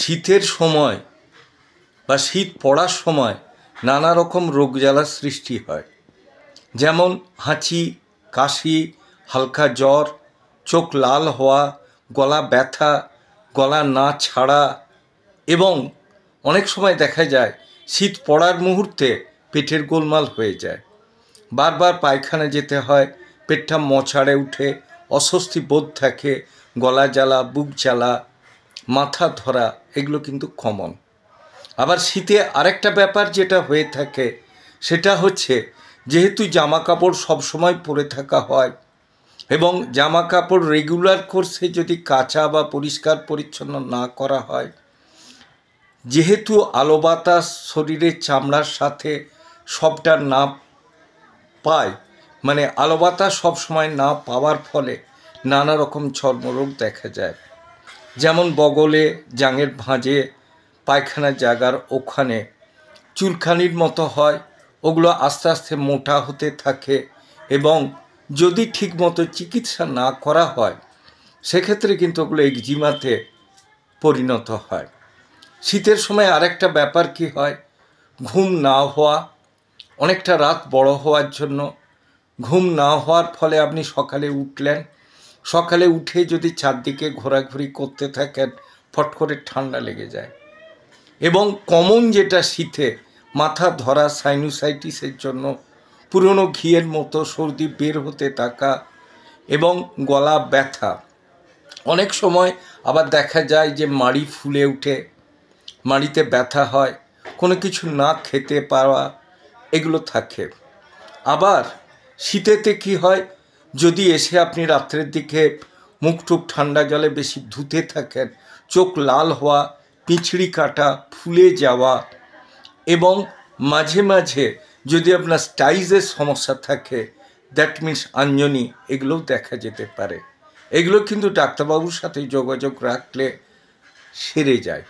শীতের সময় বা শীত পড়ার সময় নানা রকম রোগ জ্বালার সৃষ্টি হয় যেমন হাঁচি কাশি হালকা জ্বর চোখ লাল হওয়া গলা ব্যথা গলা না ছাড়া এবং অনেক সময় দেখা যায় শীত পড়ার মুহূর্তে পেটের গোলমাল হয়ে যায় বারবার পায়খানা যেতে হয় পেটটা মছাড়ে উঠে অস্বস্তি বোধ থাকে গলা জ্বালা বুক জ্বালা মাথা ধরা এগুলো কিন্তু কমন আবার শীতে আরেকটা ব্যাপার যেটা হয়ে থাকে সেটা হচ্ছে যেহেতু জামা কাপড় সবসময় পরে থাকা হয় এবং জামা কাপড় রেগুলার কোর্সে যদি কাঁচা বা পরিষ্কার পরিচ্ছন্ন না করা হয় যেহেতু আলো বাতাস শরীরের চামড়ার সাথে সবটা না পায় মানে আলো বাতাস সবসময় না পাওয়ার ফলে নানা রকম চর্মরোগ দেখা যায় যেমন বগলে জাঙের ভাঁজে পায়খানার জায়গার ওখানে চুলখানির মতো হয় ওগুলো আস্তে আস্তে মোটা হতে থাকে এবং যদি ঠিকমতো চিকিৎসা না করা হয় সেক্ষেত্রে কিন্তু ওগুলো একজিমাতে পরিণত হয় শীতের সময় আরেকটা ব্যাপার কি হয় ঘুম না হওয়া অনেকটা রাত বড় হওয়ার জন্য ঘুম না হওয়ার ফলে আপনি সকালে উঠলেন সকালে উঠে যদি চারদিকে ঘোরাঘুরি করতে থাকেন ফট করে ঠান্ডা লেগে যায় এবং কমন যেটা শীতে মাথা ধরা সাইনোসাইটিসের জন্য পুরনো ঘিয়ের মতো সর্দি বের হতে থাকা এবং গলা ব্যথা অনেক সময় আবার দেখা যায় যে মাড়ি ফুলে উঠে মাড়িতে ব্যথা হয় কোনো কিছু না খেতে পাওয়া এগুলো থাকে আবার শীতেতে কি হয় যদি এসে আপনি রাত্রের দিকে মুখটুক ঠান্ডা জলে বেশি ধুতে থাকেন চোখ লাল হওয়া পিঁচড়ি কাটা ফুলে যাওয়া এবং মাঝে মাঝে যদি আপনার স্টাইজের সমস্যা থাকে দ্যাট মিনস আঞ্জনি এগুলোও দেখা যেতে পারে এগুলো কিন্তু ডাক্তারবাবুর সাথে যোগাযোগ রাখলে সেরে যায়